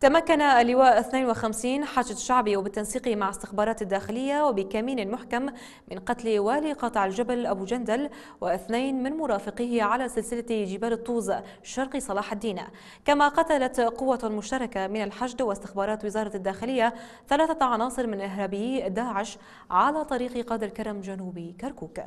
تمكن اللواء 52 حشد شعبي وبالتنسيق مع استخبارات الداخلية وبكمين محكم من قتل والي قطع الجبل أبو جندل واثنين من مرافقيه على سلسلة جبال الطوز شرق صلاح الدين كما قتلت قوة مشتركة من الحشد واستخبارات وزارة الداخلية ثلاثة عناصر من إهرابي داعش على طريق قادر كرم جنوبي كركوك